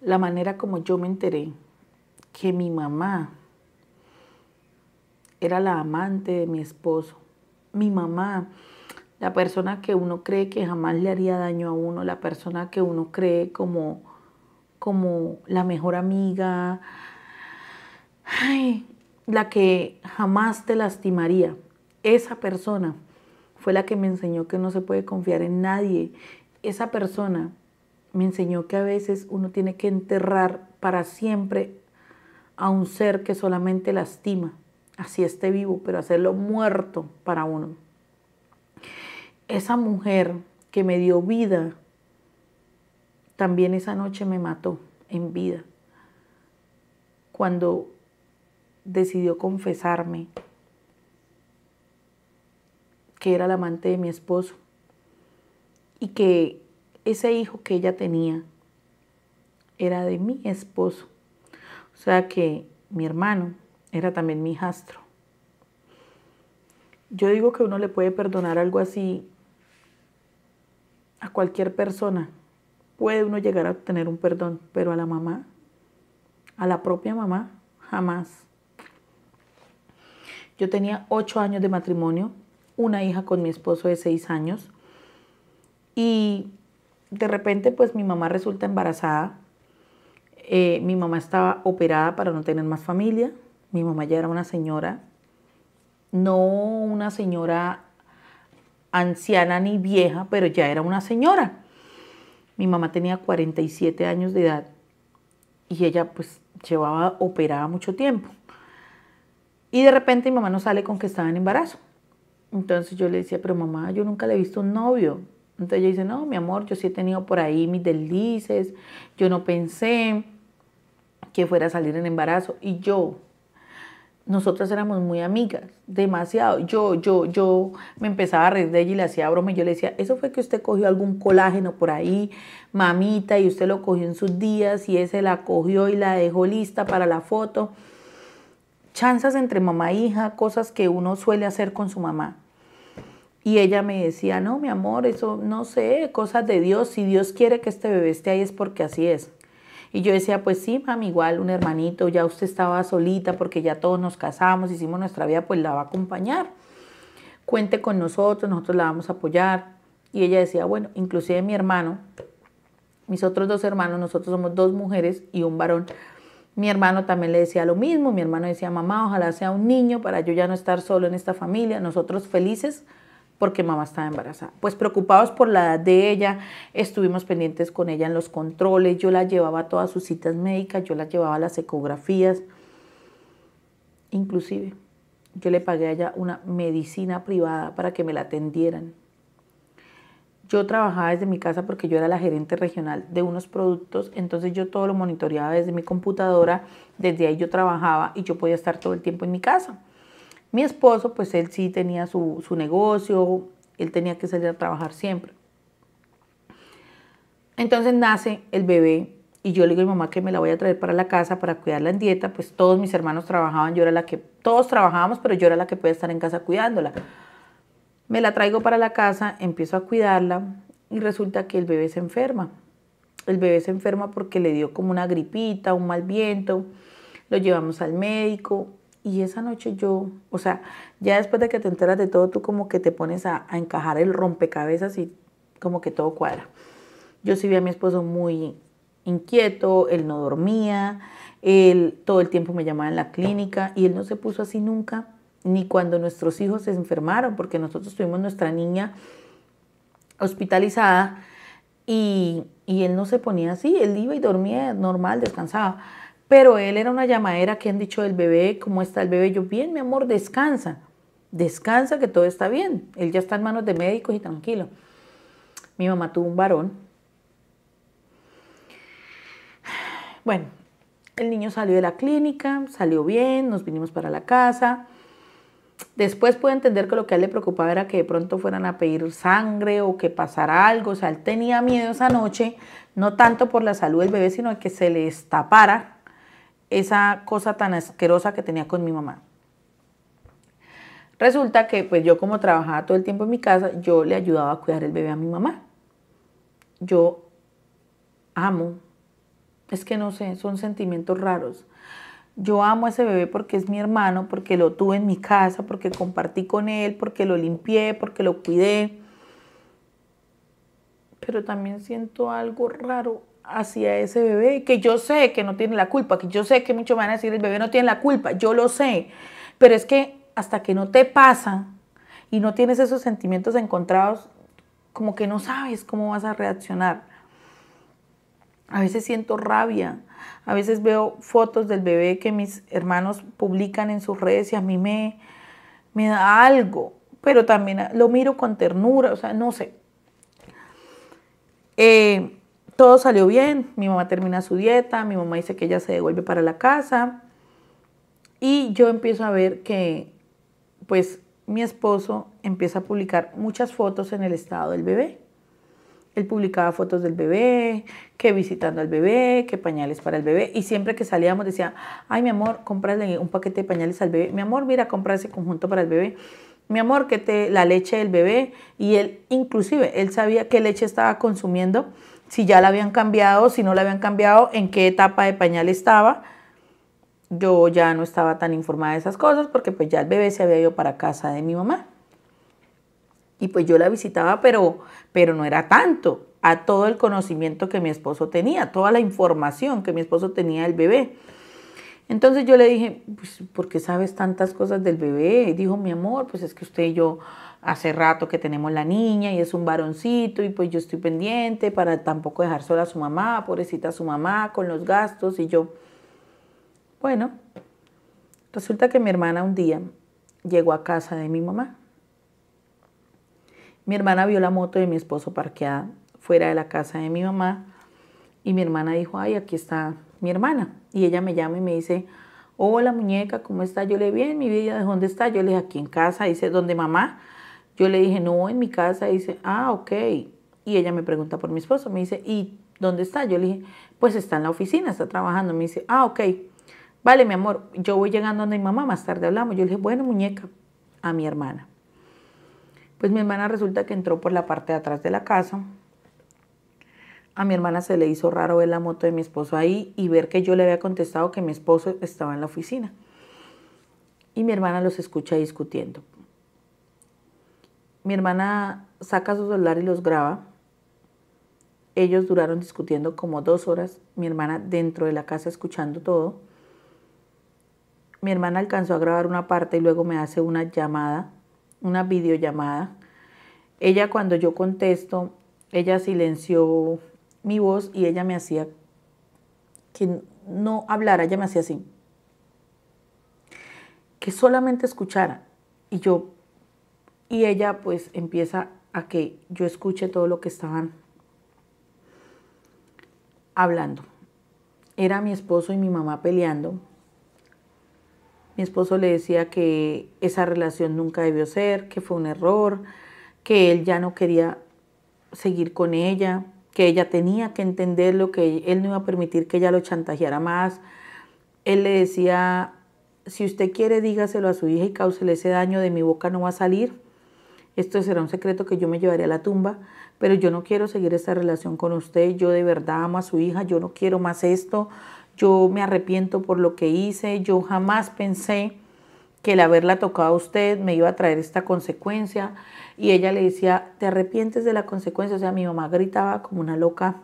la manera como yo me enteré que mi mamá era la amante de mi esposo. Mi mamá, la persona que uno cree que jamás le haría daño a uno, la persona que uno cree como, como la mejor amiga, la que jamás te lastimaría. Esa persona fue la que me enseñó que no se puede confiar en nadie. Esa persona me enseñó que a veces uno tiene que enterrar para siempre a un ser que solamente lastima, así esté vivo, pero hacerlo muerto para uno. Esa mujer que me dio vida, también esa noche me mató en vida, cuando decidió confesarme que era la amante de mi esposo y que ese hijo que ella tenía era de mi esposo. O sea que mi hermano era también mi hijastro. Yo digo que uno le puede perdonar algo así a cualquier persona. Puede uno llegar a obtener un perdón, pero a la mamá, a la propia mamá, jamás. Yo tenía ocho años de matrimonio, una hija con mi esposo de seis años y de repente pues mi mamá resulta embarazada, eh, mi mamá estaba operada para no tener más familia, mi mamá ya era una señora, no una señora anciana ni vieja, pero ya era una señora. Mi mamá tenía 47 años de edad y ella pues llevaba operada mucho tiempo. Y de repente mi mamá no sale con que estaba en embarazo. Entonces yo le decía, pero mamá, yo nunca le he visto un novio. Entonces ella dice, no, mi amor, yo sí he tenido por ahí mis deslices, yo no pensé que fuera a salir en embarazo. Y yo, nosotras éramos muy amigas, demasiado. Yo, yo, yo me empezaba a reír de ella y le hacía broma. Y yo le decía, eso fue que usted cogió algún colágeno por ahí, mamita, y usted lo cogió en sus días y ese la cogió y la dejó lista para la foto. Chanzas entre mamá e hija, cosas que uno suele hacer con su mamá. Y ella me decía, no, mi amor, eso no sé, cosas de Dios. Si Dios quiere que este bebé esté ahí es porque así es. Y yo decía, pues sí, mami, igual un hermanito, ya usted estaba solita porque ya todos nos casamos, hicimos nuestra vida, pues la va a acompañar. Cuente con nosotros, nosotros la vamos a apoyar. Y ella decía, bueno, inclusive mi hermano, mis otros dos hermanos, nosotros somos dos mujeres y un varón. Mi hermano también le decía lo mismo, mi hermano decía, mamá, ojalá sea un niño para yo ya no estar solo en esta familia, nosotros felices porque mamá estaba embarazada. Pues preocupados por la edad de ella, estuvimos pendientes con ella en los controles, yo la llevaba a todas sus citas médicas, yo la llevaba a las ecografías, inclusive yo le pagué a ella una medicina privada para que me la atendieran. Yo trabajaba desde mi casa porque yo era la gerente regional de unos productos, entonces yo todo lo monitoreaba desde mi computadora, desde ahí yo trabajaba y yo podía estar todo el tiempo en mi casa. Mi esposo, pues él sí tenía su, negocio, él tenía que salir a trabajar siempre. Entonces nace el bebé y yo le digo a mi mamá que me la voy a traer para la casa para cuidarla en dieta, pues todos mis hermanos trabajaban, yo era la que, todos trabajábamos, pero yo era la que podía estar en casa cuidándola. Me la traigo para la casa, empiezo a cuidarla y resulta que el bebé se enferma. El bebé se enferma porque le dio como una gripita, un mal viento, lo llevamos al médico, y esa noche yo, o sea, ya después de que te enteras de todo, tú como que te pones a, encajar el rompecabezas y como que todo cuadra. Yo sí vi a mi esposo muy inquieto, él no dormía, él todo el tiempo me llamaba en la clínica y él no se puso así nunca, ni cuando nuestros hijos se enfermaron, porque nosotros tuvimos nuestra niña hospitalizada y, y él no se ponía así, él iba y dormía normal, descansaba. Pero él era una llamadera que han dicho del bebé, ¿cómo está el bebé? Yo, bien, mi amor, descansa, descansa que todo está bien. Él ya está en manos de médicos y tranquilo. Mi mamá tuvo un varón. Bueno, el niño salió de la clínica, salió bien, nos vinimos para la casa. Después pude entender que lo que a él le preocupaba era que de pronto fueran a pedir sangre o que pasara algo. O sea, él tenía miedo esa noche, no tanto por la salud del bebé, sino que se le estapara esa cosa tan asquerosa que tenía con mi mamá. Resulta que pues yo como trabajaba todo el tiempo en mi casa, yo le ayudaba a cuidar el bebé a mi mamá. Yo amo, es que no sé, son sentimientos raros. Yo amo a ese bebé porque es mi hermano, porque lo tuve en mi casa, porque compartí con él, porque lo limpié, porque lo cuidé. Pero también siento algo raro hacia ese bebé, que yo sé que no tiene la culpa, que yo sé que muchos van a decir el bebé no tiene la culpa, yo lo sé, pero es que hasta que no te pasa y no tienes esos sentimientos encontrados, como que no sabes cómo vas a reaccionar. A veces siento rabia, a veces veo fotos del bebé que mis hermanos publican en sus redes y a mí me, me da algo, pero también lo miro con ternura, o sea, no sé. Eh, todo salió bien. Mi mamá termina su dieta, mi mamá dice que ella se devuelve para la casa. Y yo empiezo a ver que, pues, mi esposo empieza a publicar muchas fotos en el estado del bebé. Él publicaba fotos del bebé, que visitando al bebé, que pañales para el bebé. Y siempre que salíamos decía, ay mi amor, cómprale un paquete de pañales al bebé. Mi amor, mira, compra ese conjunto para el bebé. Mi amor, que te la leche del bebé. Y él, inclusive, él sabía qué leche estaba consumiendo si ya la habían cambiado, si no la habían cambiado, en qué etapa de pañal estaba. Yo ya no estaba tan informada de esas cosas porque pues ya el bebé se había ido para casa de mi mamá. Y pues yo la visitaba, pero, pero no era tanto a todo el conocimiento que mi esposo tenía, toda la información que mi esposo tenía del bebé. Entonces yo le dije, pues, ¿por qué sabes tantas cosas del bebé? Y dijo, mi amor, pues es que usted y yo hace rato que tenemos la niña y es un varoncito y pues yo estoy pendiente para tampoco dejar sola a su mamá, pobrecita su mamá, con los gastos. Y yo, bueno, resulta que mi hermana un día llegó a casa de mi mamá. Mi hermana vio la moto de mi esposo parqueada fuera de la casa de mi mamá y mi hermana dijo, ay, aquí está mi hermana. Y ella me llama y me dice, hola muñeca, ¿cómo está? Yo le bien, mi vida, ¿de dónde está? Yo le dije, aquí en casa, dice, ¿dónde mamá? Yo le dije, no, en mi casa, dice, ah, ok. Y ella me pregunta por mi esposo, me dice, ¿y dónde está? Yo le dije, pues está en la oficina, está trabajando. Me dice, ah, ok, vale, mi amor, yo voy llegando donde mi mamá, más tarde hablamos. Yo le dije, bueno, muñeca, a mi hermana. Pues mi hermana resulta que entró por la parte de atrás de la casa, a mi hermana se le hizo raro ver la moto de mi esposo ahí y ver que yo le había contestado que mi esposo estaba en la oficina. Y mi hermana los escucha discutiendo. Mi hermana saca su celular y los graba. Ellos duraron discutiendo como dos horas, mi hermana dentro de la casa escuchando todo. Mi hermana alcanzó a grabar una parte y luego me hace una llamada, una videollamada. Ella cuando yo contesto, ella silenció mi voz y ella me hacía que no hablara, ella me hacía así. Que solamente escuchara. Y yo, y ella pues empieza a que yo escuche todo lo que estaban hablando. Era mi esposo y mi mamá peleando. Mi esposo le decía que esa relación nunca debió ser, que fue un error, que él ya no quería seguir con ella, que ella tenía que entenderlo, que él no iba a permitir que ella lo chantajeara más. Él le decía, si usted quiere, dígaselo a su hija y cáusele ese daño, de mi boca no va a salir. Esto será un secreto que yo me llevaré a la tumba, pero yo no quiero seguir esta relación con usted, yo de verdad amo a su hija, yo no quiero más esto, yo me arrepiento por lo que hice, yo jamás pensé que el haberla tocado a usted me iba a traer esta consecuencia. Y ella le decía, ¿te arrepientes de la consecuencia? O sea, mi mamá gritaba como una loca.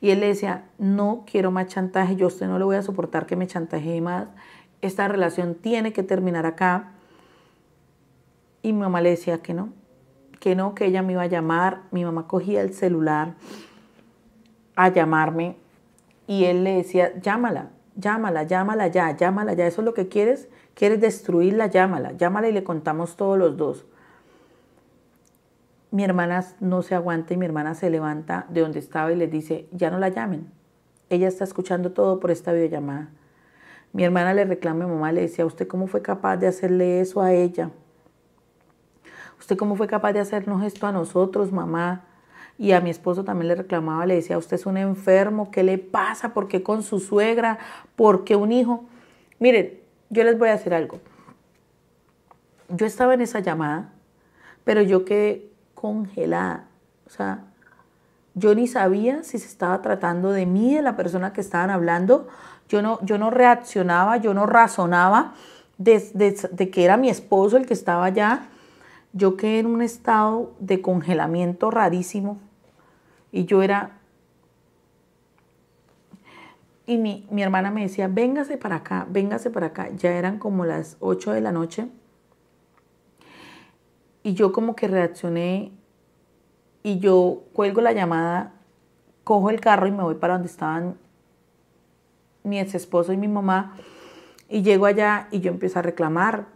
Y él le decía, no quiero más chantaje, yo usted no le voy a soportar que me chantaje más. Esta relación tiene que terminar acá. Y mi mamá le decía que no, que no, que ella me iba a llamar. Mi mamá cogía el celular a llamarme y él le decía, llámala, llámala, llámala ya, llámala ya, eso es lo que quieres. ¿Quieres destruirla? Llámala, llámala y le contamos todos los dos. Mi hermana no se aguanta y mi hermana se levanta de donde estaba y le dice, ya no la llamen. Ella está escuchando todo por esta videollamada. Mi hermana le reclama a mamá, le decía, ¿usted cómo fue capaz de hacerle eso a ella? ¿Usted cómo fue capaz de hacernos esto a nosotros, mamá? Y a mi esposo también le reclamaba, le decía, usted es un enfermo, ¿qué le pasa? ¿Por qué con su suegra? ¿Por qué un hijo? Miren, yo les voy a decir algo. Yo estaba en esa llamada, pero yo quedé congelada. O sea, yo ni sabía si se estaba tratando de mí, de la persona que estaban hablando. Yo no, yo no reaccionaba, yo no razonaba de, de que era mi esposo el que estaba allá. Yo quedé en un estado de congelamiento rarísimo. Y yo era, y mi, hermana me decía, véngase para acá, véngase para acá. Ya eran como las 8 de la noche. Y yo como que reaccioné y yo cuelgo la llamada, cojo el carro y me voy para donde estaban mi ex esposo y mi mamá. Y llego allá y yo empiezo a reclamar.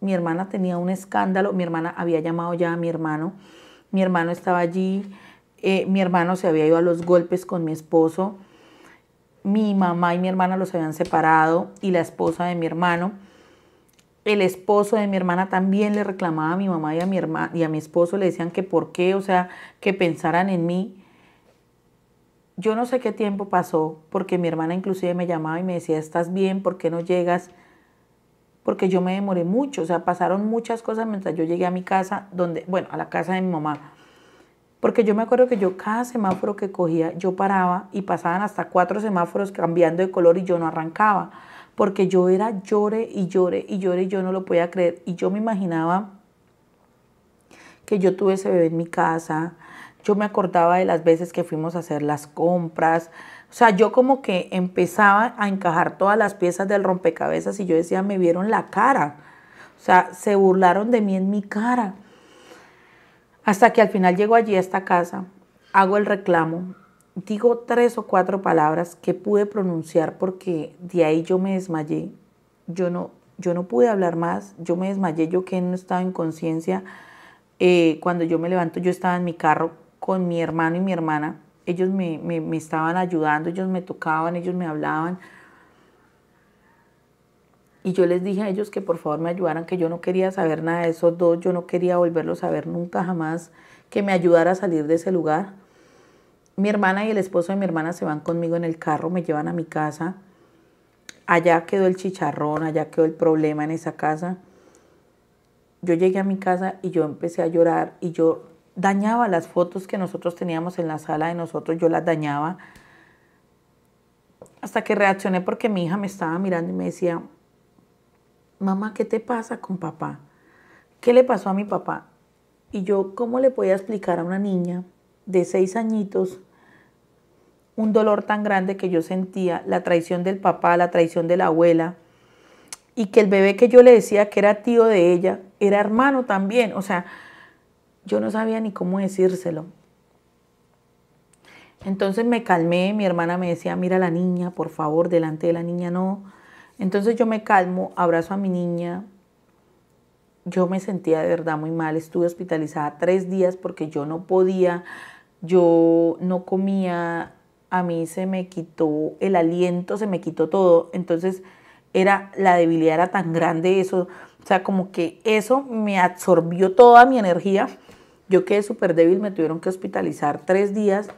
Mi hermana tenía un escándalo, mi hermana había llamado ya a mi hermano, mi hermano estaba allí, eh, mi hermano se había ido a los golpes con mi esposo mi mamá y mi hermana los habían separado y la esposa de mi hermano. El esposo de mi hermana también le reclamaba a mi mamá y a mi, hermana, y a mi esposo, le decían que por qué, o sea, que pensaran en mí. Yo no sé qué tiempo pasó, porque mi hermana inclusive me llamaba y me decía, ¿estás bien? ¿Por qué no llegas? Porque yo me demoré mucho, o sea, pasaron muchas cosas mientras yo llegué a mi casa, donde, bueno, a la casa de mi mamá porque yo me acuerdo que yo cada semáforo que cogía, yo paraba y pasaban hasta cuatro semáforos cambiando de color y yo no arrancaba. Porque yo era llore y llore y llore y yo no lo podía creer. Y yo me imaginaba que yo tuve ese bebé en mi casa. Yo me acordaba de las veces que fuimos a hacer las compras. O sea, yo como que empezaba a encajar todas las piezas del rompecabezas y yo decía, me vieron la cara. O sea, se burlaron de mí en mi cara. Hasta que al final llego allí a esta casa, hago el reclamo, digo tres o cuatro palabras que pude pronunciar porque de ahí yo me desmayé. Yo no, yo no pude hablar más, yo me desmayé, yo que no estaba en conciencia. Eh, cuando yo me levanto, yo estaba en mi carro con mi hermano y mi hermana. Ellos me, me, me estaban ayudando, ellos me tocaban, ellos me hablaban. Y yo les dije a ellos que por favor me ayudaran, que yo no quería saber nada de esos dos, yo no quería volverlos a ver nunca jamás, que me ayudara a salir de ese lugar. Mi hermana y el esposo de mi hermana se van conmigo en el carro, me llevan a mi casa. Allá quedó el chicharrón, allá quedó el problema en esa casa. Yo llegué a mi casa y yo empecé a llorar y yo dañaba las fotos que nosotros teníamos en la sala de nosotros, yo las dañaba. Hasta que reaccioné porque mi hija me estaba mirando y me decía, mamá, ¿qué te pasa con papá? ¿Qué le pasó a mi papá? Y yo, ¿cómo le podía explicar a una niña de seis añitos un dolor tan grande que yo sentía, la traición del papá, la traición de la abuela, y que el bebé que yo le decía que era tío de ella, era hermano también, o sea, yo no sabía ni cómo decírselo. Entonces me calmé, mi hermana me decía, mira la niña, por favor, delante de la niña no, entonces yo me calmo, abrazo a mi niña. Yo me sentía de verdad muy mal, estuve hospitalizada tres días porque yo no podía, yo no comía, a mí se me quitó el aliento, se me quitó todo. Entonces era, la debilidad era tan grande eso, o sea, como que eso me absorbió toda mi energía. Yo quedé súper débil, me tuvieron que hospitalizar tres días.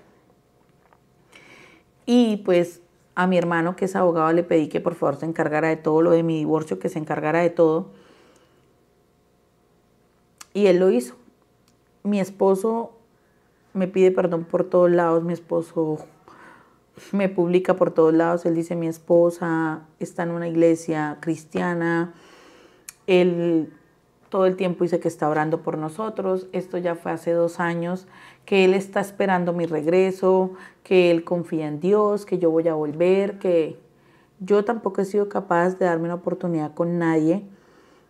Y pues a mi hermano, que es abogado, le pedí que por favor se encargara de todo lo de mi divorcio, que se encargara de todo. Y él lo hizo. Mi esposo me pide perdón por todos lados, mi esposo me publica por todos lados, él dice mi esposa está en una iglesia cristiana, él todo el tiempo dice que está orando por nosotros. Esto ya fue hace dos años, que Él está esperando mi regreso, que Él confía en Dios, que yo voy a volver, que yo tampoco he sido capaz de darme una oportunidad con nadie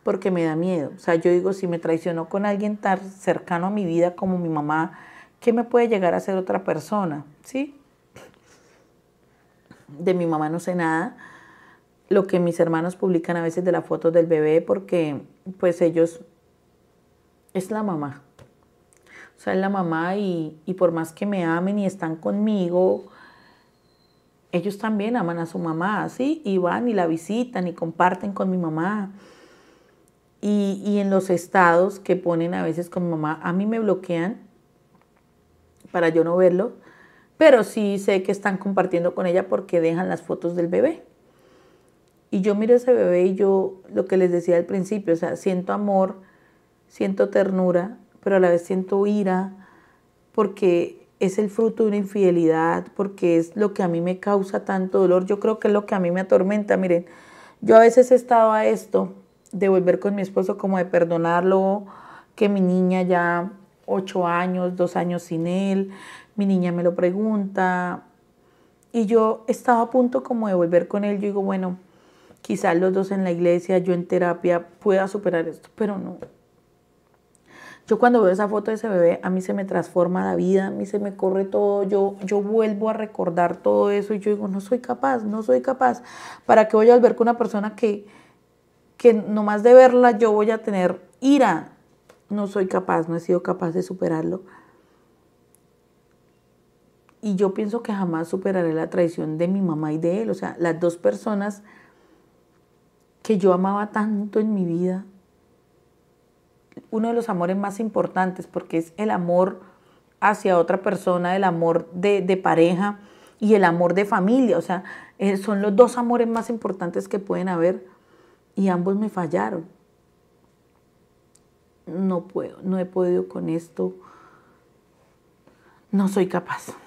porque me da miedo. O sea, yo digo, si me traicionó con alguien tan cercano a mi vida como mi mamá, ¿qué me puede llegar a ser otra persona? ¿Sí? De mi mamá no sé nada lo que mis hermanos publican a veces de las fotos del bebé porque pues ellos es la mamá. O sea, es la mamá y, por más que me amen y están conmigo, ellos también aman a su mamá, ¿sí? Y van y la visitan y comparten con mi mamá. Y, y, en los estados que ponen a veces con mi mamá, a mí me bloquean para yo no verlo, pero sí sé que están compartiendo con ella porque dejan las fotos del bebé. Y yo miro a ese bebé y yo, lo que les decía al principio, o sea, siento amor, siento ternura, pero a la vez siento ira, porque es el fruto de una infidelidad, porque es lo que a mí me causa tanto dolor. Yo creo que es lo que a mí me atormenta. Miren, yo a veces he estado a esto de volver con mi esposo, como de perdonarlo, que mi niña ya ocho años, dos años sin él, mi niña me lo pregunta. Y yo estaba a punto como de volver con él. Yo digo, bueno, quizás los dos en la iglesia, yo en terapia, pueda superar esto, pero no. Yo cuando veo esa foto de ese bebé, a mí se me transforma la vida, a mí se me corre todo, yo, yo vuelvo a recordar todo eso y yo digo, no soy capaz, no soy capaz. ¿Para qué voy a volver con una persona que, que nomás de verla yo voy a tener ira? No soy capaz, no he sido capaz de superarlo. Y yo pienso que jamás superaré la traición de mi mamá y de él. O sea, las dos personas que yo amaba tanto en mi vida. Uno de los amores más importantes, porque es el amor hacia otra persona, el amor de, pareja y el amor de familia. O sea, eh, son los dos amores más importantes que pueden haber y ambos me fallaron. No puedo, no he podido con esto. No soy capaz.